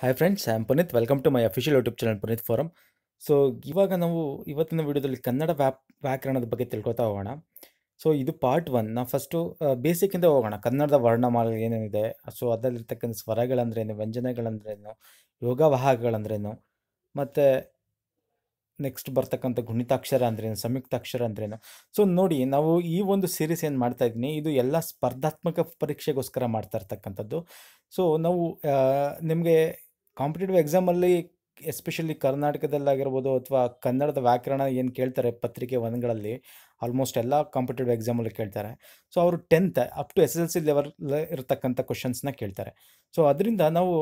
hi friends I am Puneeth welcome to my official YouTube channel Puneeth forum so ಇವಾಗ ನಾವು ಇವತ್ತಿನ ವಿಡಿಯೋದಲ್ಲಿ ಕನ್ನಡ ವ್ಯಾಪ್ ವ್ಯಾಕರಣದ ಬಗ್ಗೆ ತಿಳ್ಕೊತಾ ಹೋಗೋಣ ಸೊ ಇದು ಪಾರ್ಟ್ ಒನ್ ನಾವು ಫಸ್ಟು ಬೇಸಿಕ್ಕಿಂದ ಹೋಗೋಣ ಕನ್ನಡದ ವರ್ಣಮಾಲ ಏನೇನಿದೆ ಸೊ ಅದರಲ್ಲಿರ್ತಕ್ಕಂಥ ಸ್ವರಗಳಂದ್ರೇನು ವ್ಯಂಜನೆಗಳಂದ್ರೇನು ಯೋಗವಾಹಕಗಳಂದ್ರೇನು ಮತ್ತು ನೆಕ್ಸ್ಟ್ ಬರ್ತಕ್ಕಂಥ ಗುಣಿತಾಕ್ಷರ ಅಂದ್ರೇನು ಸಂಯುಕ್ತಾಕ್ಷರ ಅಂದ್ರೇನು ಸೊ ನೋಡಿ ನಾವು ಈ ಒಂದು ಸೀರೀಸ್ ಏನು ಮಾಡ್ತಾ ಇದ್ದೀನಿ ಇದು ಎಲ್ಲ ಸ್ಪರ್ಧಾತ್ಮಕ ಪರೀಕ್ಷೆಗೋಸ್ಕರ ಮಾಡ್ತಾ ಇರ್ತಕ್ಕಂಥದ್ದು ಸೊ ನಾವು ನಿಮಗೆ ಕಾಂಪಿಟೇಟಿವ್ ಎಕ್ಸಾಮಲ್ಲಿ ಎಸ್ಪೆಷಲಿ ಕರ್ನಾಟಕದಲ್ಲಾಗಿರ್ಬೋದು ಅಥವಾ ಕನ್ನಡದ ವ್ಯಾಕರಣ ಏನು ಕೇಳ್ತಾರೆ ಪತ್ರಿಕೆ ಒಂದುಗಳಲ್ಲಿ ಆಲ್ಮೋಸ್ಟ್ ಎಲ್ಲ ಕಾಂಪಿಟೇಟಿವ್ ಎಕ್ಸಾಮಲ್ಲಿ ಕೇಳ್ತಾರೆ ಸೊ ಅವರು tenth up to S S L C level ಇರತಕ್ಕಂಥ ಕ್ವಶನ್ಸ್ನ ಕೇಳ್ತಾರೆ ಸೊ ಅದರಿಂದ ನಾವು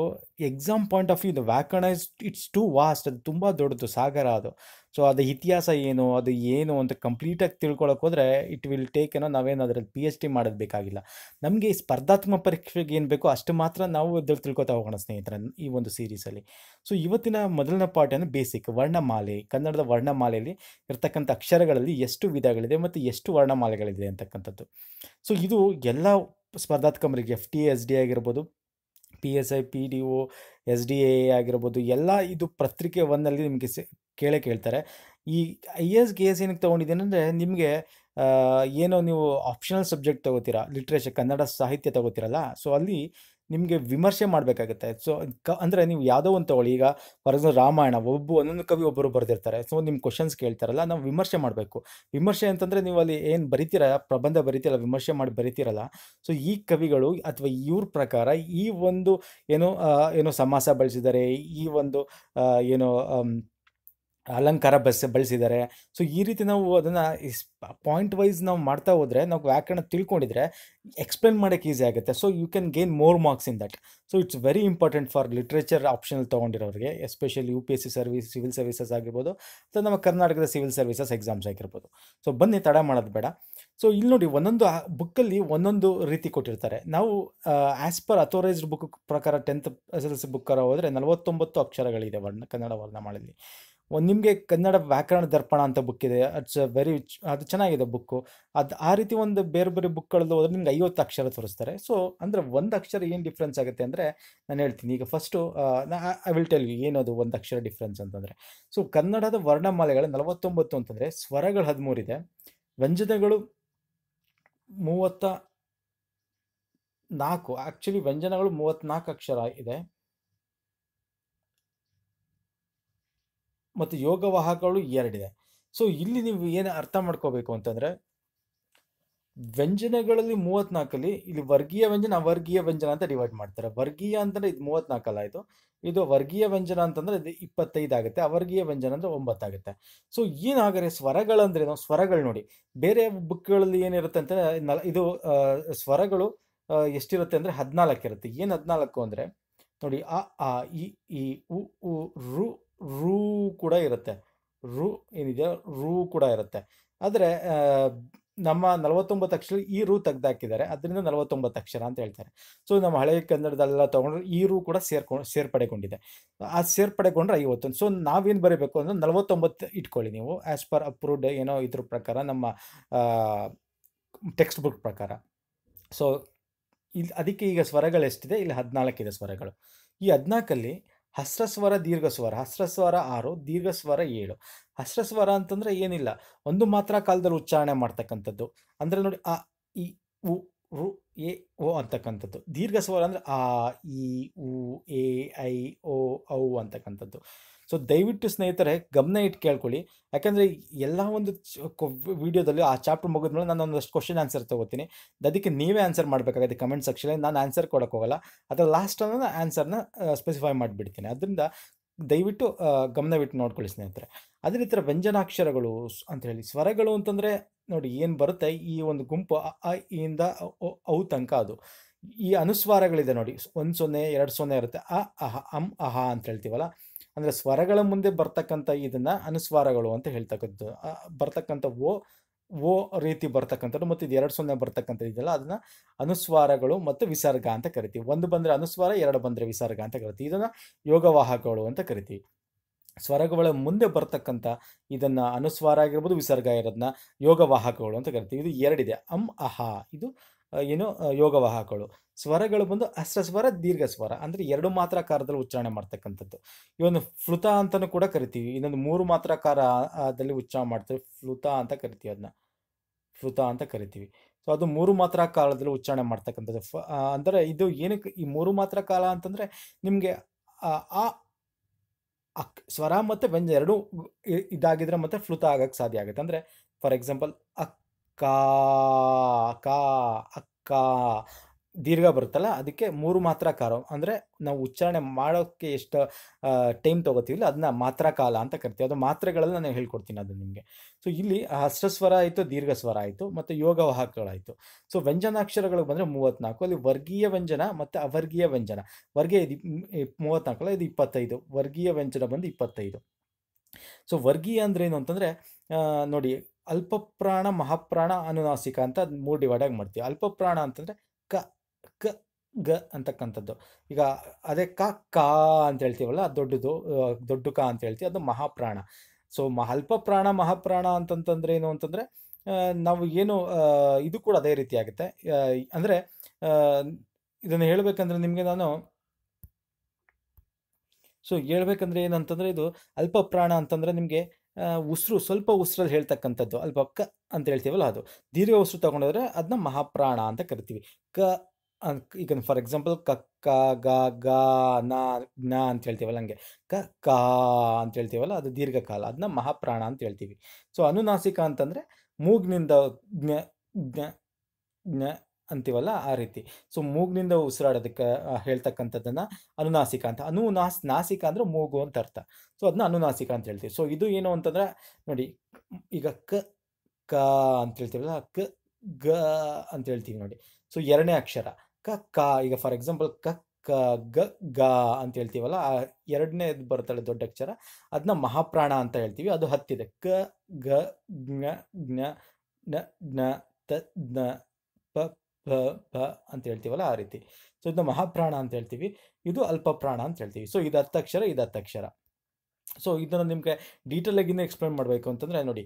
ಎಕ್ಸಾಮ್ ಪಾಯಿಂಟ್ ಆಫ್ ವ್ಯೂ ಇದು ವ್ಯಾಕರಣ ಇಸ್ ಇಟ್ಸ್ ಟು ವಾಸ್ಟ್ ಅದು ತುಂಬ ದೊಡ್ಡದು ಸಾಗರ ಅದು ಸೊ ಅದು ಇತಿಹಾಸ ಏನು ಅದು ಏನು ಅಂತ ಕಂಪ್ಲೀಟಾಗಿ ತಿಳ್ಕೊಳಕ್ಕೆ ಹೋದರೆ ಇಟ್ ವಿಲ್ ಟೇಕ್ ಏನೋ ನಾವೇನು ಅದರಲ್ಲಿ ಪಿ ಎಚ್ ಡಿ ಮಾಡೋದು ಬೇಕಾಗಿಲ್ಲ ನಮಗೆ ಸ್ಪರ್ಧಾತ್ಮಕ ಪರೀಕ್ಷೆಗೆ ಏನು ಬೇಕೋ ಅಷ್ಟು ಮಾತ್ರ ನಾವು ಇದ್ರಲ್ಲಿ ತಿಳ್ಕೊತಾ ಹೋಗೋಣ ಸ್ನೇಹಿತರ ಈ ಒಂದು ಸೀರೀಸಲ್ಲಿ ಸೊ ಇವತ್ತಿನ ಮೊದಲನೇ ಪಾರ್ಟ್ ಅಂದರೆ ಬೇಸಿಕ್ ವರ್ಣಮಾಲೆ ಕನ್ನಡದ ವರ್ಣಮಾಲೆಯಲ್ಲಿ ಇರ್ತಕ್ಕಂಥ ಅಕ್ಷರಗಳಲ್ಲಿ ಎಷ್ಟು ವಿಧಗಳಿದೆ ಮತ್ತು ಎಷ್ಟು ವರ್ಣಮಾಲೆಗಳಿದೆ ಅಂತಕ್ಕಂಥದ್ದು ಸೊ ಇದು ಎಲ್ಲ ಸ್ಪರ್ಧಾತ್ಮಕರಿಗೆ ಎಫ್ ಟಿ ಎಸ್ ಡಿ ಆಗಿರ್ಬೋದು P S I P D O S D A ಆಗಿರ್ಬೋದು ಎಲ್ಲ ಇದು ಪತ್ರಿಕೆ ಒಂದಲ್ಲಿ ನಿಮಗೆ ಕೇಳೇ ಕೇಳ್ತಾರೆ ಈ ಐ ಎಸ್ ಕೆ ಎಸ್ ಏನಕ್ಕೆ ತೊಗೊಂಡಿದ್ದೀನಿ ಅಂದರೆ ನಿಮಗೆ ಏನೋ ನೀವು ಆಪ್ಷನಲ್ ಸಬ್ಜೆಕ್ಟ್ ತೊಗೋತೀರಾ ಲಿಟ್ರೇಚರ್ ಕನ್ನಡ ಸಾಹಿತ್ಯ ತೊಗೋತೀರಲ್ಲ ಸೊ ಅಲ್ಲಿ ನಿಮಗೆ ವಿಮರ್ಶೆ ಮಾಡಬೇಕಾಗುತ್ತೆ ಸೊ ಕ ಅಂದರೆ ನೀವು ಯಾವುದೋ ಒಂದು ತೊಗೊಳ್ಳಿ ಈಗ ಫಾರ್ ಎಕ್ಸಾಂಪಲ್ ರಾಮಾಯಣ ಒಬ್ಬ ಒಂದೊಂದು ಕವಿ ಒಬ್ಬರು ಬರೆದಿರ್ತಾರೆ ಸೊ ನಿಮ್ಮ ಕ್ವಶನ್ಸ್ ಕೇಳ್ತಾರಲ್ಲ ನಾವು ವಿಮರ್ಶೆ ಮಾಡಬೇಕು ವಿಮರ್ಶೆ ಅಂತಂದರೆ ನೀವು ಅಲ್ಲಿ ಏನು ಬರಿತೀರ ಪ್ರಬಂಧ ಬರಿತೀರಲ್ಲ ವಿಮರ್ಶೆ ಮಾಡಿ ಬರಿತೀರಲ್ಲ ಸೊ ಈ ಕವಿಗಳು ಅಥವಾ ಇವ್ರ ಪ್ರಕಾರ ಈ ಒಂದು ಏನೋ ಏನೋ ಸಮಾಸ ಬಳಸಿದ್ದಾರೆ ಈ ಒಂದು ಏನೋ ಅಲಂಕಾರ ಬಸ್ ಬಳಸಿದ್ದಾರೆ ಸೊ ಈ ರೀತಿ ನಾವು ಅದನ್ನು ಪಾಯಿಂಟ್ ವೈಸ್ ನಾವು ಮಾಡ್ತಾ ಹೋದರೆ ನಾವು ವ್ಯಾಕರಣ ತಿಳ್ಕೊಂಡಿದ್ರೆ ಎಕ್ಸ್ಪ್ಲೇನ್ ಮಾಡೋಕ್ಕೆ ಈಸಿ ಆಗುತ್ತೆ so you can gain more marks in that so it's very important for literature ಆಪ್ಷನಲ್ಲಿ ತೊಗೊಂಡಿರೋರಿಗೆ especially U P S C service civil services ಆಗಿರ್ಬೋದು ಅಥವಾ ನಮ್ಮ ಕರ್ನಾಟಕದ ಸಿವಿಲ್ ಸರ್ವಿಸಸ್ ಎಕ್ಸಾಮ್ಸ್ ಆಗಿರ್ಬೋದು ಸೊ ಬನ್ನಿ ತಡ ಮಾಡೋದು ಬೇಡ ಸೊ ಇಲ್ಲಿ ನೋಡಿ ಒಂದೊಂದು ಬುಕ್ಕಲ್ಲಿ ಒಂದೊಂದು ರೀತಿ ಕೊಟ್ಟಿರ್ತಾರೆ ನಾವು ಆ್ಯಸ್ ಪರ್ ಅಥೋರೈಸ್ಡ್ ಬುಕ್ ಪ್ರಕಾರ ಟೆಂತ್ ಎಸ್ ಎಲ್ ಸಿ ಬುಕ್ಕರ ಹೋದರೆ ನಲವತ್ತೊಂಬತ್ತು ಅಕ್ಷರಗಳಿದೆ ವರ್ಣ ಕನ್ನಡ ವರ್ಣಮಾಳಲ್ಲಿ ಒಂದು ನಿಮಗೆ ಕನ್ನಡ ವ್ಯಾಕರಣ ದರ್ಪಣ ಅಂತ ಬುಕ್ ಇದೆ ಅಟ್ಸ್ ವೆರಿ ಅದು ಚೆನ್ನಾಗಿದೆ ಬುಕ್ಕು ಅದು ಆ ರೀತಿ ಒಂದು ಬೇರೆ ಬೇರೆ ಬುಕ್ಗಳಲ್ಲಿ ಹೋದ್ರೆ ನಿಮ್ಗೆ ಐವತ್ತು ಅಕ್ಷರ ತೋರಿಸ್ತಾರೆ ಸೊ ಅಂದರೆ ಒಂದು ಅಕ್ಷರ ಏನು ಡಿಫ್ರೆನ್ಸ್ ಆಗುತ್ತೆ ಅಂದರೆ ನಾನು ಹೇಳ್ತೀನಿ ಈಗ first I will tell you ಏನದು ಒಂದು ಅಕ್ಷರ ಡಿಫ್ರೆನ್ಸ್ ಅಂತಂದರೆ ಸೊ ಕನ್ನಡದ ವರ್ಣಮಾಲೆಗಳು ನಲವತ್ತೊಂಬತ್ತು ಅಂತಂದರೆ ಸ್ವರಗಳು ಹದಿಮೂರಿದೆ ವ್ಯಂಜನಗಳು ಮೂವತ್ತ ನಾಲ್ಕು ಆ್ಯಕ್ಚುಲಿ ವ್ಯಂಜನಗಳು ಮೂವತ್ತ್ನಾಲ್ಕು ಅಕ್ಷರ ಇದೆ ಮತ್ತು ಯೋಗವಾಹಕಗಳು ಎರಡಿದೆ ಸೊ ಇಲ್ಲಿ ನೀವು ಏನು ಅರ್ಥ ಮಾಡ್ಕೋಬೇಕು ಅಂತಂದರೆ ವ್ಯಂಜನಗಳಲ್ಲಿ ಮೂವತ್ನಾಲ್ಕಲ್ಲಿ ಇಲ್ಲಿ ವರ್ಗೀಯ ವ್ಯಂಜನ ಅವರ್ಗೀಯ ವ್ಯಂಜನ ಅಂತ ಡಿವೈಡ್ ಮಾಡ್ತಾರೆ ವರ್ಗೀಯ ಅಂತಂದರೆ ಇದು ಮೂವತ್ನಾಲ್ಕಲ್ಲ ಇದು ಇದು ವರ್ಗೀಯ ವ್ಯಂಜನ ಅಂತಂದರೆ ಇದು ಇಪ್ಪತ್ತೈದು ಆಗುತ್ತೆ ಅವರ್ಗೀಯ ವ್ಯಂಜನ ಅಂದರೆ ಒಂಬತ್ತಾಗುತ್ತೆ ಸೊ ಏನಾಗರೆ ಸ್ವರಗಳಂದ್ರೆ ನಾವು ಸ್ವರಗಳು ನೋಡಿ ಬೇರೆ ಬುಕ್ಗಳಲ್ಲಿ ಏನಿರುತ್ತೆ ಅಂತಂದರೆ ನಲ ಇದು ಸ್ವರಗಳು ಎಷ್ಟಿರುತ್ತೆ ಅಂದರೆ ಹದಿನಾಲ್ಕು ಇರುತ್ತೆ ಏನು ಹದಿನಾಲ್ಕು ಅಂದರೆ ನೋಡಿ ಅ ಆ ಇ ಉ ಉ ರು ರೂ ಕೂಡ ಇರುತ್ತೆ ರು ಏನಿದೆಯೋ ರೂ ಕೂಡ ಇರುತ್ತೆ ಆದರೆ ನಮ್ಮ ನಲವತ್ತೊಂಬತ್ತು ಅಕ್ಷರ ಈ ರೂ ತೆಗೆದಾಕಿದ್ದಾರೆ ಅದರಿಂದ ನಲವತ್ತೊಂಬತ್ತು ಅಕ್ಷರ ಅಂತ ಹೇಳ್ತಾರೆ ಸೊ ನಮ್ಮ ಹಳೆಯ ಕನ್ನಡದಲ್ಲೆಲ್ಲ ತೊಗೊಂಡ್ರೆ ಈ ರೂ ಕೂಡ ಸೇರ್ಕೊಂಡು ಸೇರ್ಪಡೆಗೊಂಡಿದೆ ಆ ಸೇರ್ಪಡೆಗೊಂಡ್ರೆ ಐವತ್ತೊಂದು ಸೊ ನಾವೇನು ಬರೀಬೇಕು ಅಂದರೆ ನಲವತ್ತೊಂಬತ್ತು ಇಟ್ಕೊಳ್ಳಿ ನೀವು ಆ್ಯಸ್ ಪರ್ ಅಪ್ರೂವ್ಡ್ ಏನೋ ಇದ್ರ ಪ್ರಕಾರ ನಮ್ಮ ಟೆಕ್ಸ್ಟ್ ಬುಕ್ ಪ್ರಕಾರ ಸೊ ಇಲ್ಲಿ ಅದಕ್ಕೆ ಈಗ ಸ್ವರಗಳು ಎಷ್ಟಿದೆ ಇಲ್ಲಿ ಹದಿನಾಲ್ಕಿದೆ ಸ್ವರಗಳು ಈ ಹದಿನಾಲ್ಕಲ್ಲಿ ಹಸ್ರಸ್ವರ ದೀರ್ಘಸ್ವರ ಹಸ್ರಸ್ವರ ಆರು ದೀರ್ಘಸ್ವರ ಏಳು ಹಸ್ರಸ್ವರ ಅಂತಂದರೆ ಏನಿಲ್ಲ ಒಂದು ಮಾತ್ರ ಕಾಲದಲ್ಲಿ ಉಚ್ಚಾರಣೆ ಮಾಡ್ತಕ್ಕಂಥದ್ದು ಅಂದರೆ ನೋಡಿ ಆ ಇ ಉ ರು ಎ ಓ ಅಂತಕ್ಕಂಥದ್ದು ದೀರ್ಘ ಸ್ವರ ಅಂದರೆ ಆ ಇ ಉ ಎ ಐ ಓ ಔ ಅಂತಕ್ಕಂಥದ್ದು ಸೊ ದಯವಿಟ್ಟು ಸ್ನೇಹಿತರೆ ಗಮನ ಇಟ್ಟು ಕೇಳ್ಕೊಳ್ಳಿ ಯಾಕಂದರೆ ಎಲ್ಲ ಒಂದು ವಿಡಿಯೋದಲ್ಲಿ ಆ ಚಾಪ್ಟರ್ ಮುಗಿದ ಮೇಲೆ ನಾನು ಒಂದಷ್ಟು ಕ್ವಶನ್ ಆನ್ಸರ್ ತೊಗೋತೀನಿ ಅದಕ್ಕೆ ನೀವೇ ಆನ್ಸರ್ ಮಾಡಬೇಕಾಗುತ್ತೆ ಕಮೆಂಟ್ ಸೆಕ್ಷನಲ್ಲಿ ನಾನು ಆನ್ಸರ್ ಹೋಗಲ್ಲ ಅದರ ಲಾಸ್ಟನ್ನು ನಾನು ಆನ್ಸರ್ನ ಸ್ಪೆಸಿಫೈ ಮಾಡಿಬಿಡ್ತೀನಿ ಅದರಿಂದ ದಯವಿಟ್ಟು ಗಮನವಿಟ್ಟು ನೋಡ್ಕೊಳ್ಳಿ ಸ್ನೇಹಿತರೆ ಅದೇ ರೀತಿ ವ್ಯಂಜನಾಕ್ಷರಗಳು ಅಂತ ಹೇಳಿ ಸ್ವರಗಳು ಅಂತಂದರೆ ನೋಡಿ ಏನು ಬರುತ್ತೆ ಈ ಒಂದು ಗುಂಪು ಅ ಇಂದ ಅವು ತನಕ ಅದು ಈ ಅನುಸ್ವಾರಗಳಿದೆ ನೋಡಿ ಒಂದು ಸೊನ್ನೆ ಎರಡು ಸೊನ್ನೆ ಇರುತ್ತೆ ಅ ಅಹ ಅಂ ಅಹ ಅಂತ ಹೇಳ್ತೀವಲ್ಲ ಅಂದರೆ ಸ್ವರಗಳ ಮುಂದೆ ಬರ್ತಕ್ಕಂಥ ಇದನ್ನು ಅನುಸ್ವಾರಗಳು ಅಂತ ಹೇಳ್ತಕ್ಕಂಥದ್ದು ಬರ್ತಕ್ಕಂಥ ಓ ಓ ರೀತಿ ಬರ್ತಕ್ಕಂಥದ್ದು ಮತ್ತು ಇದು ಎರಡು ಸೊನ್ನೆ ಬರ್ತಕ್ಕಂಥದ್ದು ಇದೆಲ್ಲ ಅದನ್ನು ಅನುಸ್ವಾರಗಳು ಮತ್ತು ವಿಸರ್ಗ ಅಂತ ಕರಿತೀವಿ ಒಂದು ಬಂದರೆ ಅನುಸ್ವಾರ ಎರಡು ಬಂದರೆ ವಿಸರ್ಗ ಅಂತ ಕರಿತೀವಿ ಇದನ್ನು ಯೋಗವಾಹಕಗಳು ಅಂತ ಕರಿತೀವಿ ಸ್ವರಗಳ ಮುಂದೆ ಬರ್ತಕ್ಕಂಥ ಇದನ್ನು ಅನುಸ್ವಾರ ಆಗಿರ್ಬೋದು ವಿಸರ್ಗ ಇರೋದನ್ನ ಯೋಗವಾಹಕಗಳು ಅಂತ ಕರಿತೀವಿ ಇದು ಎರಡಿದೆ ಅಂ ಅಹ ಇದು ಏನು ಯೋಗವಾಹಕಗಳು ಸ್ವರಗಳು ಬಂದು ಸ್ವರ ದೀರ್ಘ ಸ್ವರ ಅಂದರೆ ಎರಡು ಕಾರದಲ್ಲಿ ಉಚ್ಚಾರಣೆ ಮಾಡ್ತಕ್ಕಂಥದ್ದು ಒಂದು ಫ್ಲುತ ಅಂತಲೂ ಕೂಡ ಕರಿತೀವಿ ಇನ್ನೊಂದು ಮೂರು ಕಾರದಲ್ಲಿ ಉಚ್ಚಾರಣೆ ಮಾಡ್ತೀವಿ ಫ್ಲುತ ಅಂತ ಕರಿತೀವಿ ಅದನ್ನ ಫ್ಲುತ ಅಂತ ಕರಿತೀವಿ ಸೊ ಅದು ಮೂರು ಮಾತ್ರ ಕಾಲದಲ್ಲಿ ಉಚ್ಚಾರಣೆ ಮಾಡ್ತಕ್ಕಂಥದ್ದು ಫ ಅಂದರೆ ಇದು ಏನಕ್ಕೆ ಈ ಮೂರು ಮಾತ್ರ ಕಾಲ ಅಂತಂದರೆ ನಿಮಗೆ ಆ ಅಕ್ ಸ್ವರ ಮತ್ತು ವ್ಯಂಜ ಎರಡೂ ಇದಾಗಿದ್ರೆ ಮತ್ತೆ ಫ್ಲುತ ಆಗಕ್ಕೆ ಸಾಧ್ಯ ಆಗುತ್ತೆ ಅಂದರೆ ಫಾರ್ ಎಕ್ಸಾಂಪಲ್ ಅಕ್ ಕಾ ಕಾ ಅಕ್ಕ ದೀರ್ಘ ಬರುತ್ತಲ್ಲ ಅದಕ್ಕೆ ಮೂರು ಮಾತ್ರ ಕಾಲ ಅಂದರೆ ನಾವು ಉಚ್ಚಾರಣೆ ಮಾಡೋಕ್ಕೆ ಎಷ್ಟು ಟೈಮ್ ತೊಗೋತೀವಿಲ್ಲ ಅದನ್ನ ಮಾತ್ರ ಕಾಲ ಅಂತ ಕರಿತೀವಿ ಅದು ಮಾತ್ರೆಗಳಲ್ಲಿ ನಾನು ಹೇಳ್ಕೊಡ್ತೀನಿ ಅದು ನಿಮಗೆ ಸೊ ಇಲ್ಲಿ ಹಸ್ರಸ್ವರ ಆಯಿತು ದೀರ್ಘ ಸ್ವರ ಆಯಿತು ಮತ್ತು ಯೋಗವಾಹಕಗಳಾಯಿತು ಸೊ ವ್ಯಂಜನಾಕ್ಷರಗಳಿಗೆ ಬಂದರೆ ಮೂವತ್ತ್ನಾಲ್ಕು ಅಲ್ಲಿ ವರ್ಗೀಯ ವ್ಯಂಜನ ಮತ್ತು ಅವರ್ಗೀಯ ವ್ಯಂಜನ ವರ್ಗೀಯ ಇದು ಅಲ್ಲ ಇದು ಇಪ್ಪತ್ತೈದು ವರ್ಗೀಯ ವ್ಯಂಜನ ಬಂದು ಇಪ್ಪತ್ತೈದು ಸೊ ವರ್ಗೀಯ ಅಂದ್ರೆ ಏನು ಅಂತಂದರೆ ನೋಡಿ ಅಲ್ಪಪ್ರಾಣ ಮಹಾಪ್ರಾಣ ಅನುನಾಸಿಕ ಅಂತ ಮೂರು ಡಿವೈಡ್ ಆಗಿ ಮಾಡ್ತೀವಿ ಅಲ್ಪಪ್ರಾಣ ಅಂತಂದರೆ ಕ ಕ ಗ ಅಂತಕ್ಕಂಥದ್ದು ಈಗ ಅದೇ ಕ ಕಾ ಅಂತ ಹೇಳ್ತೀವಲ್ಲ ದೊಡ್ಡದು ದೊಡ್ಡ ಕ ಅಂತ ಹೇಳ್ತೀವಿ ಅದು ಮಹಾಪ್ರಾಣ ಸೊ ಅಲ್ಪ ಪ್ರಾಣ ಮಹಾಪ್ರಾಣ ಅಂತಂತಂದ್ರೆ ಏನು ಅಂತಂದರೆ ನಾವು ಏನು ಇದು ಕೂಡ ಅದೇ ರೀತಿ ಆಗುತ್ತೆ ಅಂದರೆ ಇದನ್ನು ಹೇಳ್ಬೇಕಂದ್ರೆ ನಿಮಗೆ ನಾನು ಸೊ ಹೇಳ್ಬೇಕಂದ್ರೆ ಏನಂತಂದ್ರೆ ಇದು ಅಲ್ಪ ಪ್ರಾಣ ಅಂತಂದರೆ ನಿಮಗೆ ಉಸಿರು ಸ್ವಲ್ಪ ಉಸಿರಲ್ಲಿ ಹೇಳ್ತಕ್ಕಂಥದ್ದು ಅಲ್ಪ ಕ ಅಂತ ಹೇಳ್ತೀವಲ್ಲ ಅದು ದೀರ್ಘ ಉಸಿರು ತಗೊಂಡೋದ್ರೆ ಅದನ್ನ ಮಹಾಪ್ರಾಣ ಅಂತ ಕರಿತೀವಿ ಕ ಈಗ ಫಾರ್ ಎಕ್ಸಾಂಪಲ್ ಕ ಕ ಗ ಗ ನ ಜ್ಞ ಅಂತ ಹೇಳ್ತೀವಲ್ಲ ಹಂಗೆ ಕ ಕ ಅಂತ ಹೇಳ್ತೀವಲ್ಲ ಅದು ದೀರ್ಘಕಾಲ ಅದನ್ನ ಮಹಾಪ್ರಾಣ ಅಂತ ಹೇಳ್ತೀವಿ ಸೊ ಅನುನಾಸಿಕ ಅಂತಂದರೆ ಮೂಗಿನಿಂದ ಜ್ಞ ಜ್ಞ ಜ್ಞ ಅಂತೀವಲ್ಲ ಆ ರೀತಿ ಸೊ ಮೂಗಿನಿಂದ ಉಸಿರಾಡೋದಕ್ಕೆ ಹೇಳ್ತಕ್ಕಂಥದ್ದನ್ನು ಅನುನಾಸಿಕ ಅಂತ ಅನುನಾಸ್ ನಾಸಿಕ ಅಂದರೆ ಮೂಗು ಅಂತ ಅರ್ಥ ಸೊ ಅದನ್ನ ಅನುನಾಸಿಕ ಅಂತ ಹೇಳ್ತೀವಿ ಸೊ ಇದು ಏನು ಅಂತಂದ್ರೆ ನೋಡಿ ಈಗ ಕ ಕ ಅಂತ ಹೇಳ್ತೀವಲ್ಲ ಕ ಗ ಅಂತ ಹೇಳ್ತೀವಿ ನೋಡಿ ಸೊ ಎರಡನೇ ಅಕ್ಷರ ಕ ಕ ಈಗ ಫಾರ್ ಎಕ್ಸಾಂಪಲ್ ಕ ಕ ಗ ಗ ಅಂತ ಹೇಳ್ತೀವಲ್ಲ ಆ ಎರಡನೇ ಬರ್ತಾಳೆ ದೊಡ್ಡ ಅಕ್ಷರ ಅದನ್ನ ಮಹಾಪ್ರಾಣ ಅಂತ ಹೇಳ್ತೀವಿ ಅದು ಹತ್ತಿದೆ ಕ ಗ ಜ್ಞ ಜ್ಞ ನ ಜ್ಞ ತ ಜ್ಞ ಪ ಅಂತ ಹೇಳ್ತೀವಲ್ಲ ಆ ರೀತಿ ಸೊ ಇದನ್ನ ಮಹಾಪ್ರಾಣ ಅಂತ ಹೇಳ್ತೀವಿ ಇದು ಅಲ್ಪಪ್ರಾಣ ಅಂತ ಹೇಳ್ತೀವಿ ಸೊ ಇದು ಹತ್ತಕ್ಷರ ಇದು ಹತ್ತಕ್ಷರ ಸೊ ಇದನ್ನು ನಿಮಗೆ ಡೀಟೇಲ್ ಆಗಿ ಎಕ್ಸ್ಪ್ಲೈನ್ ಮಾಡಬೇಕು ಅಂತಂದರೆ ನೋಡಿ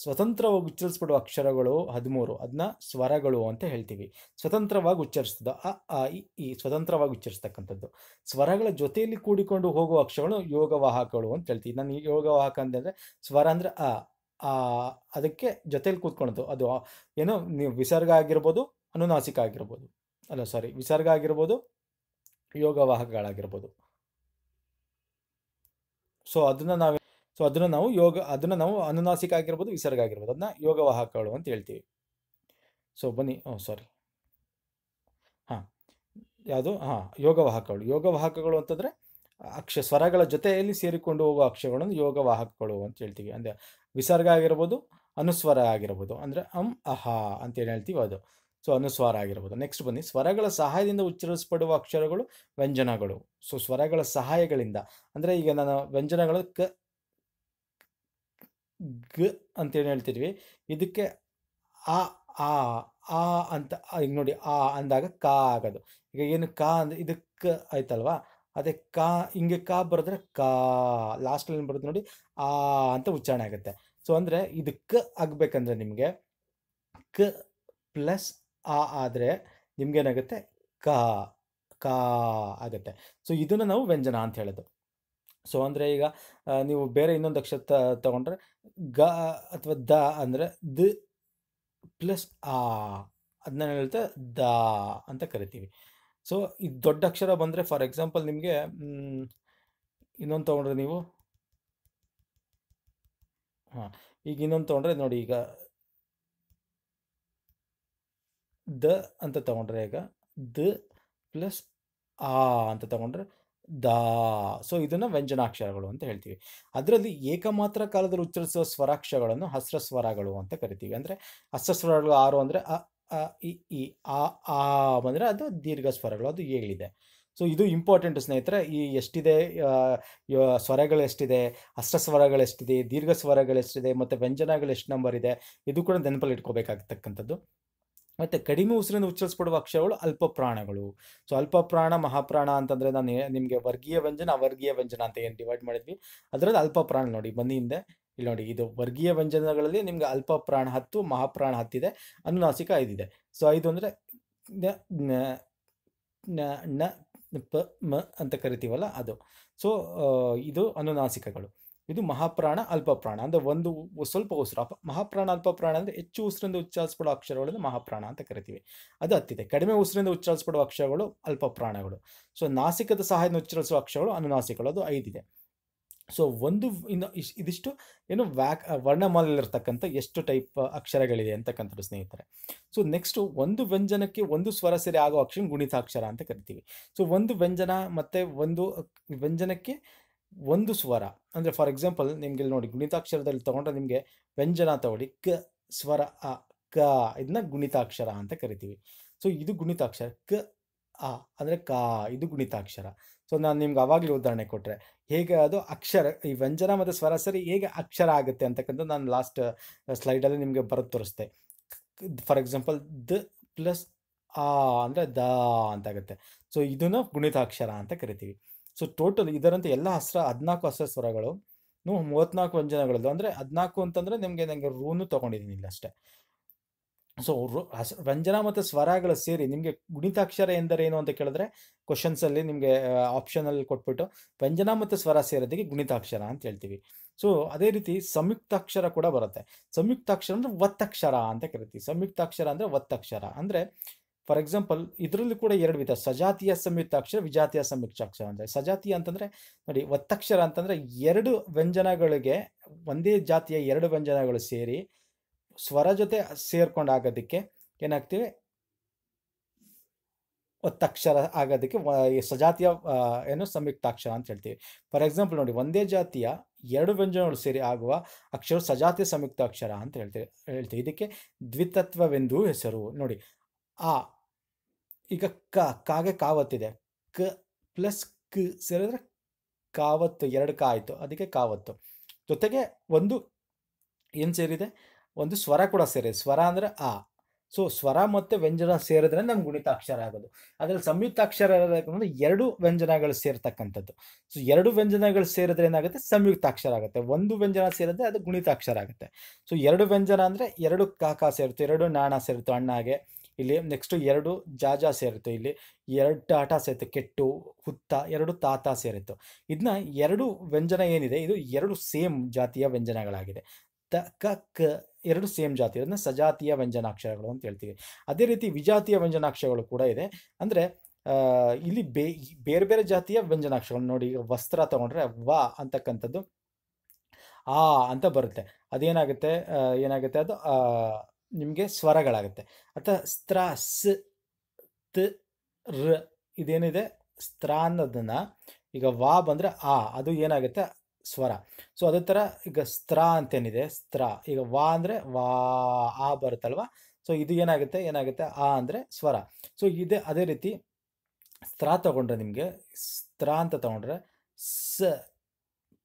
ಸ್ವತಂತ್ರವಾಗಿ ಉಚ್ಚರಿಸ್ಬಿಡುವ ಅಕ್ಷರಗಳು ಹದಿಮೂರು ಅದನ್ನ ಸ್ವರಗಳು ಅಂತ ಹೇಳ್ತೀವಿ ಸ್ವತಂತ್ರವಾಗಿ ಉಚ್ಚರಿಸ್ತದ ಆ ಈ ಸ್ವತಂತ್ರವಾಗಿ ಉಚ್ಚರಿಸ್ತಕ್ಕಂಥದ್ದು ಸ್ವರಗಳ ಜೊತೆಯಲ್ಲಿ ಕೂಡಿಕೊಂಡು ಹೋಗುವ ಅಕ್ಷರಗಳು ಯೋಗವಾಹಕಗಳು ಅಂತ ಹೇಳ್ತೀವಿ ನಾನು ಯೋಗವಾಹಕ ಅಂತಂದರೆ ಸ್ವರ ಅಂದರೆ ಆ ಅದಕ್ಕೆ ಜೊತೆಯಲ್ಲಿ ಕೂತ್ಕೊಳೋದು ಅದು ಏನು ನೀವು ವಿಸರ್ಗ ಆಗಿರ್ಬೋದು ಅನುನಾಸಿಕ ಆಗಿರ್ಬೋದು ಅಲ್ಲ ಸಾರಿ ವಿಸರ್ಗ ಆಗಿರ್ಬೋದು ಯೋಗವಾಹಕಗಳಾಗಿರ್ಬೋದು ಸೊ ಅದನ್ನ ನಾವು ಸೊ ಅದನ್ನ ನಾವು ಯೋಗ ಅದನ್ನ ನಾವು ಅನುನಾಸಿಕ ಆಗಿರ್ಬೋದು ವಿಸರ್ಗ ಆಗಿರ್ಬೋದು ಅದನ್ನ ಯೋಗವಾಹಕಗಳು ಅಂತ ಹೇಳ್ತೀವಿ ಸೊ ಬನ್ನಿ ಓ oh, ಸಾರಿ ಹಾಂ ಯಾವುದು ಹಾಂ ಯೋಗವಾಹಕಗಳು ಯೋಗವಾಹಕಗಳು ಅಂತಂದರೆ ಅಕ್ಷ ಸ್ವರಗಳ ಜೊತೆಯಲ್ಲಿ ಸೇರಿಕೊಂಡು ಹೋಗುವ ಅಕ್ಷರಗಳನ್ನು ಯೋಗವಾಹಕಗಳು ಅಂತ ಹೇಳ್ತೀವಿ ಅಂದರೆ ವಿಸರ್ಗ ಆಗಿರ್ಬೋದು ಅನುಸ್ವರ ಆಗಿರ್ಬೋದು ಅಂದರೆ ಅಂ ಅಹ ಅಂತೇಳಿ ಹೇಳ್ತೀವಿ ಅದು ಸೊ ಅನುಸ್ವಾರ ಆಗಿರ್ಬೋದು ನೆಕ್ಸ್ಟ್ ಬನ್ನಿ ಸ್ವರಗಳ ಸಹಾಯದಿಂದ ಉಚ್ಚರಿಸಪಡುವ ಅಕ್ಷರಗಳು ವ್ಯಂಜನಗಳು ಸೊ ಸ್ವರಗಳ ಸಹಾಯಗಳಿಂದ ಅಂದರೆ ಈಗ ನಾನು ವ್ಯಂಜನಗಳು ಕ ಗ ಅಂತೇಳಿ ಹೇಳ್ತಿದ್ವಿ ಇದಕ್ಕೆ ಆ ಆ ಆ ಅಂತ ಈಗ ನೋಡಿ ಆ ಅಂದಾಗ ಕ ಆಗೋದು ಈಗ ಏನು ಕ ಅಂದ್ರೆ ಇದಕ್ಕೆ ಆಯ್ತಲ್ವಾ ಅದೇ ಕ ಹಿಂಗೆ ಕ ಬರೆದ್ರೆ ಕ ಲಾಸ್ಟಲ್ಲಿ ಏನು ಬರುತ್ತೆ ನೋಡಿ ಆ ಅಂತ ಉಚ್ಚಾರಣೆ ಆಗುತ್ತೆ ಸೊ ಅಂದರೆ ಇದಕ್ಕೆ ಆಗಬೇಕಂದ್ರೆ ನಿಮಗೆ ಕ ಪ್ಲಸ್ ಆ ಆದರೆ ನಿಮಗೇನಾಗುತ್ತೆ ಕ ಕ ಆಗುತ್ತೆ ಸೊ ಇದನ್ನು ನಾವು ವ್ಯಂಜನ ಅಂತ ಹೇಳೋದು ಸೊ ಅಂದರೆ ಈಗ ನೀವು ಬೇರೆ ಇನ್ನೊಂದು ಅಕ್ಷರ ತಗೊಂಡ್ರೆ ಗ ಅಥವಾ ದ ಅಂದರೆ ದ ಪ್ಲಸ್ ಆ ಅದನ್ನ ಹೇಳ್ತಾ ದ ಅಂತ ಕರಿತೀವಿ ಸೊ ಈ ದೊಡ್ಡ ಅಕ್ಷರ ಬಂದರೆ ಫಾರ್ ಎಕ್ಸಾಂಪಲ್ ನಿಮಗೆ ಇನ್ನೊಂದು ತೊಗೊಂಡ್ರೆ ನೀವು ಹಾಂ ಈಗ ಇನ್ನೊಂದು ತೊಗೊಂಡ್ರೆ ನೋಡಿ ಈಗ ದ ಅಂತ ತಗೊಂಡ್ರೆ ಈಗ ದ ಪ್ಲಸ್ ಆ ಅಂತ ತಗೊಂಡ್ರೆ ದಾ ಸೊ ಇದನ್ನು ವ್ಯಂಜನಾಕ್ಷರಗಳು ಅಂತ ಹೇಳ್ತೀವಿ ಅದರಲ್ಲಿ ಏಕಮಾತ್ರ ಕಾಲದಲ್ಲಿ ಉಚ್ಚರಿಸುವ ಸ್ವರಾಕ್ಷರಗಳನ್ನು ಹಸ್ರ ಸ್ವರಗಳು ಅಂತ ಕರಿತೀವಿ ಅಂದರೆ ಹಸ್ರ ಸ್ವರಗಳು ಆರು ಅಂದರೆ ಅ ಅ ಇ ಆ ಆ ಬಂದರೆ ಅದು ದೀರ್ಘ ಸ್ವರಗಳು ಅದು ಏಳಿದೆ ಸೊ ಇದು ಇಂಪಾರ್ಟೆಂಟ್ ಸ್ನೇಹಿತರೆ ಈ ಎಷ್ಟಿದೆ ಸ್ವರಗಳು ಎಷ್ಟಿದೆ ಅಷ್ಟ ಸ್ವರಗಳು ಎಷ್ಟಿದೆ ದೀರ್ಘ ಸ್ವರಗಳು ಎಷ್ಟಿದೆ ಮತ್ತು ವ್ಯಂಜನಗಳು ಎಷ್ಟು ನಂಬರ್ ಇದೆ ಇದು ಕೂಡ ನೆನಪಲ್ಲಿ ಇಟ್ಕೋಬೇಕಾಗ್ತಕ್ಕಂಥದ್ದು ಮತ್ತು ಕಡಿಮೆ ಉಸಿರಿನ ಉಚ್ಚರಿಸ್ಬಿಡುವ ಅಕ್ಷರಗಳು ಅಲ್ಪ ಪ್ರಾಣಗಳು ಸೊ ಅಲ್ಪಪ್ರಾಣ ಮಹಾಪ್ರಾಣ ಅಂತಂದರೆ ನಾನು ನಿಮಗೆ ವರ್ಗೀಯ ವ್ಯಂಜನ ಅವರ್ಗೀಯ ವ್ಯಂಜನ ಅಂತ ಏನು ಡಿವೈಡ್ ಮಾಡಿದ್ವಿ ಅದರಲ್ಲಿ ಅಲ್ಪ ಪ್ರಾಣ ನೋಡಿ ಬನ್ನಿ ಹಿಂದೆ ಇಲ್ಲಿ ನೋಡಿ ಇದು ವರ್ಗೀಯ ವ್ಯಂಜನಗಳಲ್ಲಿ ನಿಮ್ಗೆ ಅಲ್ಪ ಪ್ರಾಣ ಹತ್ತು ಮಹಾಪ್ರಾಣ ಹತ್ತಿದೆ ಅನುನಾಸಿಕ ಐದಿದೆ ಸೊ ಐದು ಅಂದರೆ ನ ಪ ಮ ಅಂತ ಕರಿತೀವಲ್ಲ ಅದು ಸೊ ಇದು ಅನುನಾಸಿಕಗಳು ಇದು ಮಹಾಪ್ರಾಣ ಅಲ್ಪಪ್ರಾಣ ಅಂದರೆ ಒಂದು ಸ್ವಲ್ಪ ಉಸಿರು ಅಪ ಮಹಾಪ್ರಾಣ ಅಲ್ಪಪ್ರಾಣ ಅಂದರೆ ಹೆಚ್ಚು ಉಸಿರಿಂದ ಉಚ್ಚಾರಿಸ್ಪಡುವ ಅಕ್ಷರಗಳನ್ನು ಮಹಾಪ್ರಾಣ ಅಂತ ಕರಿತೀವಿ ಅದು ಹತ್ತಿದೆ ಕಡಿಮೆ ಉಸಿರಿಂದ ಉಚ್ಚಾರಿಸ್ಪಡುವ ಅಕ್ಷರಗಳು ಅಲ್ಪಪ್ರಾಣಗಳು ಸೊ ನಾಸಿಕದ ಸಹಾಯದಿಂದ ಉಚ್ಚರಿಸುವ ಅಕ್ಷರಗಳು ಅನುನಾಸಿಕಗಳು ಅದು ಐದಿದೆ ಸೊ ಒಂದು ಇನ್ನು ಇದಿಷ್ಟು ಏನು ವ್ಯಾಕ್ ವರ್ಣಮಾಲೆಯಲ್ಲಿರ್ತಕ್ಕಂಥ ಎಷ್ಟು ಟೈಪ್ ಅಕ್ಷರಗಳಿದೆ ಅಂತಕ್ಕಂಥದ್ದು ಸ್ನೇಹಿತರೆ ಸೊ ನೆಕ್ಸ್ಟು ಒಂದು ವ್ಯಂಜನಕ್ಕೆ ಒಂದು ಸ್ವರ ಸೇರಿ ಆಗೋ ಅಕ್ಷರ ಗುಣಿತಾಕ್ಷರ ಅಂತ ಕರಿತೀವಿ ಸೊ ಒಂದು ವ್ಯಂಜನ ಮತ್ತು ಒಂದು ವ್ಯಂಜನಕ್ಕೆ ಒಂದು ಸ್ವರ ಅಂದರೆ ಫಾರ್ ಎಕ್ಸಾಂಪಲ್ ನಿಮಗೆ ನೋಡಿ ಗುಣಿತಾಕ್ಷರದಲ್ಲಿ ತೊಗೊಂಡ್ರೆ ನಿಮಗೆ ವ್ಯಂಜನ ತಗೊಳ್ಳಿ ಕ ಸ್ವರ ಅ ಕ ಇದನ್ನ ಗುಣಿತಾಕ್ಷರ ಅಂತ ಕರಿತೀವಿ ಸೊ ಇದು ಗುಣಿತಾಕ್ಷರ ಕ ಅ ಅಂದರೆ ಕ ಇದು ಗುಣಿತಾಕ್ಷರ ಸೊ ನಾನು ನಿಮ್ಗೆ ಅವಾಗಲೇ ಉದಾಹರಣೆ ಕೊಟ್ಟರೆ ಹೇಗೆ ಅದು ಅಕ್ಷರ ಈ ವ್ಯಂಜನ ಮತ್ತು ಸ್ವರ ಸರಿ ಹೇಗೆ ಅಕ್ಷರ ಆಗುತ್ತೆ ಅಂತಕ್ಕಂಥ ನಾನು ಲಾಸ್ಟ್ ಸ್ಲೈಡಲ್ಲಿ ನಿಮಗೆ ಬರೆದು ತೋರಿಸ್ತೆ ಫಾರ್ ಎಕ್ಸಾಂಪಲ್ ದ ಪ್ಲಸ್ ಆ ಅಂದರೆ ದ ಅಂತಾಗುತ್ತೆ ಸೊ ಇದನ್ನು ಗುಣಿತಾಕ್ಷರ ಅಂತ ಕರಿತೀವಿ ಸೊ ಟೋಟಲ್ ಇದರಂತೆ ಎಲ್ಲ ಹಸ್ತ್ರ ಹದಿನಾಲ್ಕು ಹಸ್ರ ಸ್ವರಗಳು ಮೂವತ್ನಾಲ್ಕು ವ್ಯಂಜನಗಳದ್ದು ಅಂದರೆ ಹದಿನಾಲ್ಕು ಅಂತಂದರೆ ನಿಮಗೆ ನನಗೆ ರೂನು ತಗೊಂಡಿದ್ದೀನಿ ಇಲ್ಲ ಅಷ್ಟೇ ಸೊ ವ್ಯಂಜನ ಮತ್ತು ಸ್ವರಗಳು ಸೇರಿ ನಿಮಗೆ ಗುಣಿತಾಕ್ಷರ ಎಂದರೇನು ಅಂತ ಕೇಳಿದ್ರೆ ಕ್ವಶನ್ಸಲ್ಲಿ ನಿಮಗೆ ಆಪ್ಷನಲ್ಲಿ ಕೊಟ್ಬಿಟ್ಟು ವ್ಯಂಜನ ಮತ್ತು ಸ್ವರ ಸೇರೋದಕ್ಕೆ ಗುಣಿತಾಕ್ಷರ ಅಂತ ಹೇಳ್ತೀವಿ ಸೊ ಅದೇ ರೀತಿ ಸಂಯುಕ್ತಾಕ್ಷರ ಕೂಡ ಬರುತ್ತೆ ಸಂಯುಕ್ತಾಕ್ಷರ ಅಂದರೆ ಒತ್ತಕ್ಷರ ಅಂತ ಕರಿತೀವಿ ಸಂಯುಕ್ತಾಕ್ಷರ ಅಂದರೆ ಒತ್ತಕ್ಷರ ಅಂದರೆ ಫಾರ್ ಎಕ್ಸಾಂಪಲ್ ಇದರಲ್ಲೂ ಕೂಡ ಎರಡು ವಿಧ ಸಜಾತಿಯ ಸಂಯುಕ್ತ ಅಕ್ಷರ ವಿಜಾತಿಯ ಅಕ್ಷರ ಅಂದರೆ ಸಜಾತಿಯ ಅಂತಂದರೆ ನೋಡಿ ಒತ್ತಕ್ಷರ ಅಂತಂದರೆ ಎರಡು ವ್ಯಂಜನಗಳಿಗೆ ಒಂದೇ ಜಾತಿಯ ಎರಡು ವ್ಯಂಜನಗಳು ಸೇರಿ ಸ್ವರ ಜೊತೆ ಸೇರ್ಕೊಂಡು ಆಗೋದಕ್ಕೆ ಏನಾಗ್ತೀವಿ ಒತ್ತಕ್ಷರ ಆಗೋದಕ್ಕೆ ಸಜಾತಿಯ ಏನು ಸಂಯುಕ್ತಾಕ್ಷರ ಅಂತ ಹೇಳ್ತೀವಿ ಫಾರ್ ಎಕ್ಸಾಂಪಲ್ ನೋಡಿ ಒಂದೇ ಜಾತಿಯ ಎರಡು ವ್ಯಂಜನಗಳು ಸೇರಿ ಆಗುವ ಅಕ್ಷರ ಸಜಾತಿಯ ಸಂಯುಕ್ತ ಅಕ್ಷರ ಅಂತ ಹೇಳ್ತೀವಿ ಹೇಳ್ತೀವಿ ಇದಕ್ಕೆ ದ್ವಿತತ್ವವೆಂದು ಹೆಸರು ನೋಡಿ ಆ ಈಗ ಕ ಕಾಗೆ ಕಾವತ್ತಿದೆ ಕ ಪ್ಲಸ್ ಕ ಸೇರಿದ್ರೆ ಕಾವತ್ತು ಎರಡು ಕ ಆಯಿತು ಅದಕ್ಕೆ ಕಾವತ್ತು ಜೊತೆಗೆ ಒಂದು ಏನು ಸೇರಿದೆ ಒಂದು ಸ್ವರ ಕೂಡ ಸೇರಿದೆ ಸ್ವರ ಅಂದರೆ ಆ ಸೊ ಸ್ವರ ಮತ್ತು ವ್ಯಂಜನ ಸೇರಿದ್ರೆ ನಮ್ಗೆ ಗುಣಿತಾಕ್ಷರ ಆಗೋದು ಅದರಲ್ಲಿ ಸಂಯುಕ್ತಾಕ್ಷರ ಇರೋದಕ್ಕೆ ಎರಡು ವ್ಯಂಜನಗಳು ಸೇರ್ತಕ್ಕಂಥದ್ದು ಸೊ ಎರಡು ವ್ಯಂಜನಗಳು ಸೇರಿದ್ರೆ ಏನಾಗುತ್ತೆ ಸಂಯುಕ್ತಾಕ್ಷರ ಆಗುತ್ತೆ ಒಂದು ವ್ಯಂಜನ ಸೇರಿದ್ರೆ ಅದು ಗುಣಿತಾಕ್ಷರ ಆಗುತ್ತೆ ಸೊ ಎರಡು ವ್ಯಂಜನ ಅಂದರೆ ಎರಡು ಕಾಕ ಸೇರಿತು ಎರಡು ನಾಣ ಸೇರ್ತು ಅಣ್ಣಾಗೆ ಇಲ್ಲಿ ನೆಕ್ಸ್ಟ್ ಎರಡು ಜಾಜಾ ಸೇರಿತ್ತು ಇಲ್ಲಿ ಎರಡು ಟಾಟಾ ಸೇರುತ್ತೆ ಕೆಟ್ಟು ಹುತ್ತ ಎರಡು ತಾತ ಸೇರಿತ್ತು ಇದನ್ನ ಎರಡು ವ್ಯಂಜನ ಏನಿದೆ ಇದು ಎರಡು ಸೇಮ್ ಜಾತಿಯ ವ್ಯಂಜನಗಳಾಗಿದೆ ತ ಕ ಕ ಎರಡು ಸೇಮ್ ಜಾತಿ ಅದನ್ನ ಸಜಾತಿಯ ವ್ಯಂಜನಾಕ್ಷರಗಳು ಅಂತ ಹೇಳ್ತೀವಿ ಅದೇ ರೀತಿ ವಿಜಾತಿಯ ವ್ಯಂಜನಾಕ್ಷರಗಳು ಕೂಡ ಇದೆ ಅಂದರೆ ಇಲ್ಲಿ ಬೇ ಬೇರೆ ಬೇರೆ ಜಾತಿಯ ವ್ಯಂಜನಾಕ್ಷರಗಳು ನೋಡಿ ಈಗ ವಸ್ತ್ರ ತಗೊಂಡ್ರೆ ವ ಅಂತಕ್ಕಂಥದ್ದು ಆ ಅಂತ ಬರುತ್ತೆ ಅದೇನಾಗುತ್ತೆ ಏನಾಗುತ್ತೆ ಅದು ನಿಮಗೆ ಸ್ವರಗಳಾಗುತ್ತೆ ಅಥವಾ ಸ್ತ್ರ ಸ್ ತ್ ರ ಇದೇನಿದೆ ಸ್ತ್ರ ಅನ್ನೋದನ್ನು ಈಗ ವಾ ಬಂದರೆ ಆ ಅದು ಏನಾಗುತ್ತೆ ಸ್ವರ ಸೊ ಅದೇ ಥರ ಈಗ ಸ್ತ್ರ ಅಂತೇನಿದೆ ಸ್ತ್ರ ಈಗ ವಾ ಅಂದರೆ ವಾ ಆ ಬರುತ್ತಲ್ವ ಸೊ ಇದು ಏನಾಗುತ್ತೆ ಏನಾಗುತ್ತೆ ಆ ಅಂದರೆ ಸ್ವರ ಸೊ ಇದೇ ಅದೇ ರೀತಿ ಸ್ತ್ರ ತಗೊಂಡ್ರೆ ನಿಮಗೆ ಸ್ತ್ರ ಅಂತ ತಗೊಂಡ್ರೆ ಸ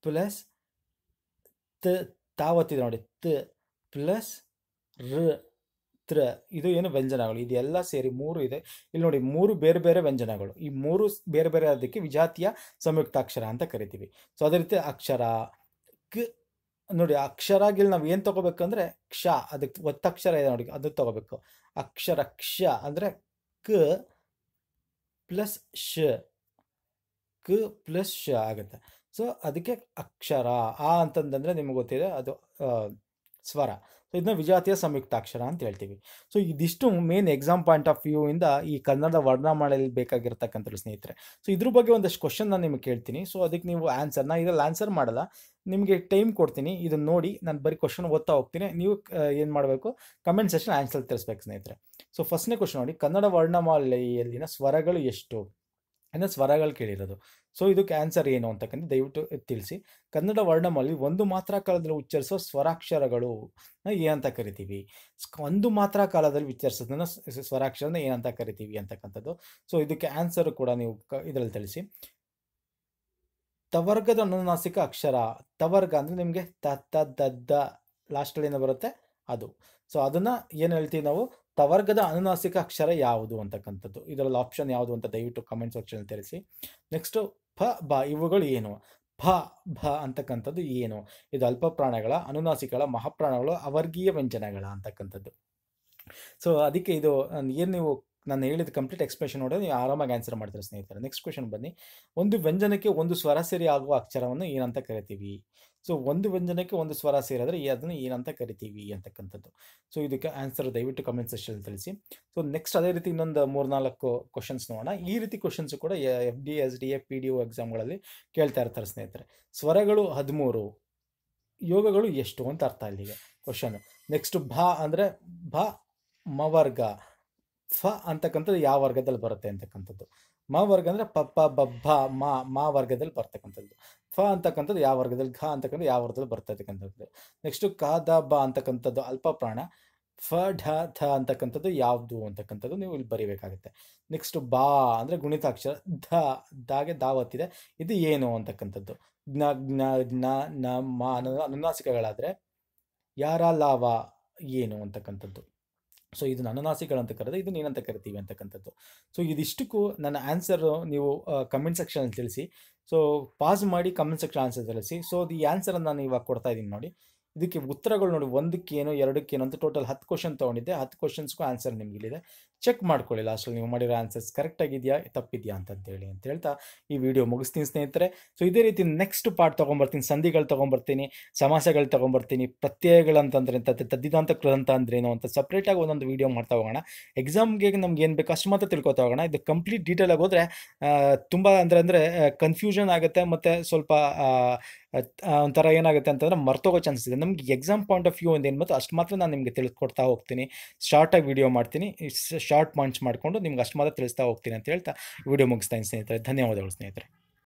ಪ್ಲಸ್ ತ ತಾವತ್ತಿದೆ ನೋಡಿ ತ ಪ್ಲಸ್ ರ ತ್ರ ಇದು ಏನು ವ್ಯಂಜನಗಳು ಇದೆಲ್ಲ ಸೇರಿ ಮೂರು ಇದೆ ಇಲ್ಲಿ ನೋಡಿ ಮೂರು ಬೇರೆ ಬೇರೆ ವ್ಯಂಜನಗಳು ಈ ಮೂರು ಬೇರೆ ಬೇರೆ ಅದಕ್ಕೆ ವಿಜಾತಿಯ ಸಂಯುಕ್ತಾಕ್ಷರ ಅಂತ ಕರಿತೀವಿ ಸೊ ಅದೇ ರೀತಿ ಅಕ್ಷರ ಕ್ ನೋಡಿ ಅಕ್ಷರಾಗಿಲ್ಲಿ ನಾವು ಏನು ತೊಗೋಬೇಕಂದ್ರೆ ಕ್ಷ ಅದಕ್ಕೆ ಒತ್ತಕ್ಷರ ಇದೆ ನೋಡಿ ಅದು ತೊಗೋಬೇಕು ಅಕ್ಷರ ಕ್ಷ ಅಂದರೆ ಕ ಪ್ಲಸ್ ಶ ಕ ಪ್ಲಸ್ ಶ ಆಗುತ್ತೆ ಸೊ ಅದಕ್ಕೆ ಅಕ್ಷರ ಆ ಅಂತಂದ್ರೆ ನಿಮ್ಗೆ ಗೊತ್ತಿದೆ ಅದು ಸ್ವರ ಸೊ ಇದನ್ನ ವಿಜಾತಿಯ ಸಂಯುಕ್ತಾಕ್ಷರ ಅಂತ ಹೇಳ್ತೀವಿ ಸೊ ಇದಿಷ್ಟು main exam point of view ಇಂದ ಈ ಕನ್ನಡ ವರ್ಣಮಾಲೆಯಲ್ಲಿ ಬೇಕಾಗಿರ್ತಕ್ಕಂಥ ಸ್ನೇಹಿತರೆ ಸೊ ಇದ್ರ ಬಗ್ಗೆ ಒಂದಷ್ಟು ಕ್ವಶನ್ ನಾನು ನಿಮಗೆ ಕೇಳ್ತೀನಿ ಸೊ ಅದಕ್ಕೆ ನೀವು ನಾ ಇದ್ರಲ್ಲಿ ಆನ್ಸರ್ ಮಾಡಲ್ಲ ನಿಮಗೆ ಟೈಮ್ ಕೊಡ್ತೀನಿ ಇದನ್ನ ನೋಡಿ ನಾನು ಬರೀ ಕ್ವಶನ್ ಓದ್ತಾ ಹೋಗ್ತೀನಿ ನೀವು ಏನು ಮಾಡಬೇಕು ಕಮೆಂಟ್ ಸೆಷನ್ ಆನ್ಸರ್ ತಿಳಿಸ್ಬೇಕು ಸ್ನೇಹಿತರೆ ಸೊ ಫಸ್ಟ್ನೇ ಕ್ವಶನ್ ನೋಡಿ ಕನ್ನಡ ವರ್ಣಮಾಲೆಯಲ್ಲಿನ ಸ್ವರಗಳು ಎಷ್ಟು ಅಂದರೆ ಸ್ವರಗಳು ಕೇಳಿರೋದು ಸೊ ಇದಕ್ಕೆ ಆನ್ಸರ್ ಏನು ಅಂತಕ್ಕಂಥ ದಯವಿಟ್ಟು ತಿಳಿಸಿ ಕನ್ನಡ ವರ್ಣಮಲ್ಲಿ ಒಂದು ಮಾತ್ರ ಕಾಲದಲ್ಲಿ ಉಚ್ಚರಿಸುವ ಸ್ವರಾಕ್ಷರಗಳು ಏನಂತ ಕರಿತೀವಿ ಒಂದು ಮಾತ್ರ ಕಾಲದಲ್ಲಿ ಉಚ್ಚರಿಸೋದನ್ನ ಸ್ವರಾಕ್ಷರನ ಏನಂತ ಕರಿತೀವಿ ಅಂತಕ್ಕಂಥದ್ದು ಸೊ ಇದಕ್ಕೆ ಆನ್ಸರ್ ಕೂಡ ನೀವು ಕ ಇದರಲ್ಲಿ ತಿಳಿಸಿ ತವರ್ಗದ ಅನುನಾಸಿಕ ಅಕ್ಷರ ತವರ್ಗ ಅಂದರೆ ನಿಮಗೆ ತ ತ ದದ್ದ ಲಾಸ್ಟಲ್ಲಿ ಏನು ಬರುತ್ತೆ ಅದು ಸೊ ಅದನ್ನು ಏನು ಹೇಳ್ತೀವಿ ನಾವು ತವರ್ಗದ ಅನುನಾಸಿಕ ಅಕ್ಷರ ಯಾವುದು ಅಂತಕ್ಕಂಥದ್ದು ಇದರಲ್ಲಿ ಆಪ್ಷನ್ ಯಾವುದು ಅಂತ ದಯವಿಟ್ಟು ಕಮೆಂಟ್ ಸೆಕ್ಷನ್ ತಿಳಿಸಿ ನೆಕ್ಸ್ಟು ಫ ಬ ಇವುಗಳು ಏನು ಫ ಭ ಅಂತಕ್ಕಂಥದ್ದು ಏನು ಇದು ಅಲ್ಪ ಪ್ರಾಣಗಳ ಅನುನಾಸಿಕಗಳ ಮಹಾಪ್ರಾಣಗಳು ಅವರ್ಗೀಯ ವ್ಯಂಜನಗಳ ಅಂತಕ್ಕಂಥದ್ದು ಸೊ ಅದಕ್ಕೆ ಇದು ಏನು ನೀವು ನಾನು ಹೇಳಿದ ಕಂಪ್ಲೀಟ್ ಎಕ್ಸ್ಪ್ರೆಷನ್ ನೋಡಿದ್ರೆ ನೀವು ಆರಾಮಾಗಿ ಆನ್ಸರ್ ಮಾಡ್ತೀರಾ ಸ್ನೇಹಿತರೆ ನೆಕ್ಸ್ಟ್ ಕ್ವೆಶನ್ ಬನ್ನಿ ಒಂದು ವ್ಯಂಜನಕ್ಕೆ ಒಂದು ಸ್ವರ ಸೇರಿ ಆಗುವ ಅಕ್ಷರವನ್ನು ಏನಂತ ಕರಿತೀವಿ ಸೊ ಒಂದು ವ್ಯಂಜನಕ್ಕೆ ಒಂದು ಸ್ವರ ಸೇರಿದ್ರೆ ಅದನ್ನು ಏನಂತ ಕರಿತೀವಿ ಅಂತಕ್ಕಂಥದ್ದು ಸೊ ಇದಕ್ಕೆ ಆನ್ಸರ್ ದಯವಿಟ್ಟು ಕಮೆಂಟ್ ಸೆಕ್ಷನ್ ತಿಳಿಸಿ ಸೊ ನೆಕ್ಸ್ಟ್ ಅದೇ ರೀತಿ ಇನ್ನೊಂದು ಮೂರ್ನಾಲ್ಕು ಕ್ವಶನ್ಸ್ ನೋಡೋಣ ಈ ರೀತಿ ಕ್ವಶನ್ಸ್ ಕೂಡ F D S D A P D O ಎಕ್ಸಾಮ್ಗಳಲ್ಲಿ ಕೇಳ್ತಾ ಇರ್ತಾರೆ ಸ್ನೇಹಿತರೆ ಸ್ವರಗಳು ಹದಿಮೂರು ಯೋಗಗಳು ಎಷ್ಟು ಅಂತ ಅರ್ಥ ಇಲ್ಲಿಗೆ ಕ್ವಶನ್ ನೆಕ್ಸ್ಟ್ ಭ ಅಂದರೆ ಭ ಮವರ್ಗ ಫ ಅಂತಕ್ಕಂಥದ್ದು ಯಾವ ವರ್ಗದಲ್ಲಿ ಬರುತ್ತೆ ಅಂತಕ್ಕಂಥದ್ದು ಮಾ ವರ್ಗ ಅಂದರೆ ಪಪ್ಪ ಬಬ್ಬ ಮಾ ಮಾ ವರ್ಗದಲ್ಲಿ ಬರ್ತಕ್ಕಂಥದ್ದು ಫ ಅಂತಕ್ಕಂಥದ್ದು ಯಾವ ವರ್ಗದಲ್ಲಿ ಘ ಅಂತಕ್ಕಂಥದ್ದು ಯಾವ ವರ್ಗದಲ್ಲಿ ಬರ್ತಕ್ಕಂಥದ್ದು ನೆಕ್ಸ್ಟ್ ನೆಕ್ಸ್ಟು ಕ ದ ಬ ಅಂತಕ್ಕಂಥದ್ದು ಅಲ್ಪ ಪ್ರಾಣ ಫ ಢ ಥ ಅಂತಕ್ಕಂಥದ್ದು ಯಾವುದು ಅಂತಕ್ಕಂಥದ್ದು ನೀವು ಇಲ್ಲಿ ಬರಿಬೇಕಾಗುತ್ತೆ ನೆಕ್ಸ್ಟ್ ಬಾ ಅಂದರೆ ಗುಣಿತಾಕ್ಷರ ಧ ದಾಗೆ ದಾವತ್ತಿದೆ ಇದು ಏನು ಅಂತಕ್ಕಂಥದ್ದು ಜ್ಞ ಜ್ಞ ಜ್ಞ ನ ಮ ಅನುನಾಸಿಕಗಳಾದರೆ ಯಾರ ಲಾವ ಏನು ಅಂತಕ್ಕಂಥದ್ದು ಸೊ ಇದನ್ನ ಅಂತ ಕರೆದ ಇದು ಏನಂತ ಕರಿತೀವಿ ಅಂತಕ್ಕಂಥದ್ದು ಸೊ ಇದಿಷ್ಟಕ್ಕೂ ನನ್ನ ಆನ್ಸರ್ ನೀವು ಕಮೆಂಟ್ ಸೆಕ್ಷನಲ್ಲಿ ತಿಳಿಸಿ ಸೊ ಪಾಸ್ ಮಾಡಿ ಕಮೆಂಟ್ ಸೆಕ್ಷನ್ ಆನ್ಸರ್ ತಿಳಿಸಿ ಸೊ ಈ ಆನ್ಸರನ್ನು ನಾನು ಇವಾಗ ಕೊಡ್ತಾ ಇದ್ದೀನಿ ನೋಡಿ ಇದಕ್ಕೆ ಉತ್ತರಗಳು ನೋಡಿ ಒಂದಕ್ಕೇನು ಎರಡಕ್ಕೇನು ಅಂತ ಟೋಟಲ್ ಹತ್ತು ಕ್ವಶನ್ ತೊಗೊಂಡಿದ್ದೆ ಹತ್ತು ಕ್ವಶನ್ಸ್ಗೂ ಆನ್ಸರ್ ನಿಮಗಿಲ್ಲಿದೆ ಚೆಕ್ ಮಾಡ್ಕೊಳ್ಳಿ ಲಾಸ್ಟಲ್ಲಿ ನೀವು ಮಾಡಿರೋ ಆನ್ಸರ್ಸ್ ಆಗಿದೆಯಾ ತಪ್ಪಿದೆಯಾ ಅಂತೇಳಿ ಅಂತ ಹೇಳ್ತಾ ಈ ವಿಡಿಯೋ ಮುಗಿಸ್ತೀನಿ ಸ್ನೇಹಿತರೆ ಸೊ ಇದೇ ರೀತಿ ನೆಕ್ಸ್ಟ್ ಪಾರ್ಟ್ ತೊಗೊಂಬರ್ತೀನಿ ಸಂಧಿಗಳು ತೊಗೊಂಬರ್ತೀನಿ ಸಮಾಸಗಳು ತೊಗೊಂಬರ್ತೀನಿ ಪ್ರತ್ಯಯಗಳಂತಂದ್ರೆ ಅಂತ ತದ್ದಿದಾಂತ ಕೃದಂತ ಅಂದ್ರೆ ಏನು ಅಂತ ಸಪ್ರೇಟಾಗಿ ಒಂದೊಂದು ವಿಡಿಯೋ ಮಾಡ್ತಾ ಹೋಗೋಣ ಎಕ್ಸಾಮ್ಗೆ ನಮ್ಗೆ ಏನು ಬೇಕು ಅಷ್ಟು ಮಾತ್ರ ತಿಳ್ಕೊತಾ ಹೋಗೋಣ ಇದು ಕಂಪ್ಲೀಟ್ ಡೀಟೇಲ್ ಆಗಿ ಹೋದರೆ ತುಂಬ ಅಂದರೆ ಅಂದರೆ ಕನ್ಫ್ಯೂಷನ್ ಆಗುತ್ತೆ ಮತ್ತು ಸ್ವಲ್ಪ ಒಂಥರ ಏನಾಗುತ್ತೆ ಅಂತಂದರೆ ಮರ್ತೋಗೋ ಚಾನ್ಸ್ ಇದೆ ನಮಗೆ ಎಕ್ಸಾಮ್ ಪಾಯಿಂಟ್ ಆಫ್ ವ್ಯೂ ಒಂದು ಏನು ಮತ್ತು ಅಷ್ಟು ಮಾತ್ರ ನಾನು ನಿಮಗೆ ತಿಳಿಸ್ಕೊಡ್ತಾ ಹೋಗ್ತೀನಿ ಶಾರ್ಟಾಗಿ ವಿಡಿಯೋ ಮಾಡ್ತೀನಿ ಶಾರ್ಟ್ ಮಂಚ್ ಮಾಡಿಕೊಂಡು ನಿಮ್ಗೆ ಅಷ್ಟು ಮಾತ್ರ ತಿಳಿಸ್ತಾ ಹೋಗ್ತೀನಿ ಅಂತ ಹೇಳ್ತಾ ವಿಡಿಯೋ ಮುಗಿಸ್ತಾ ಸ್ನೇಹಿತರೆ ಧನ್ಯವಾದಗಳು ಸ್ನೇಹಿತರೆ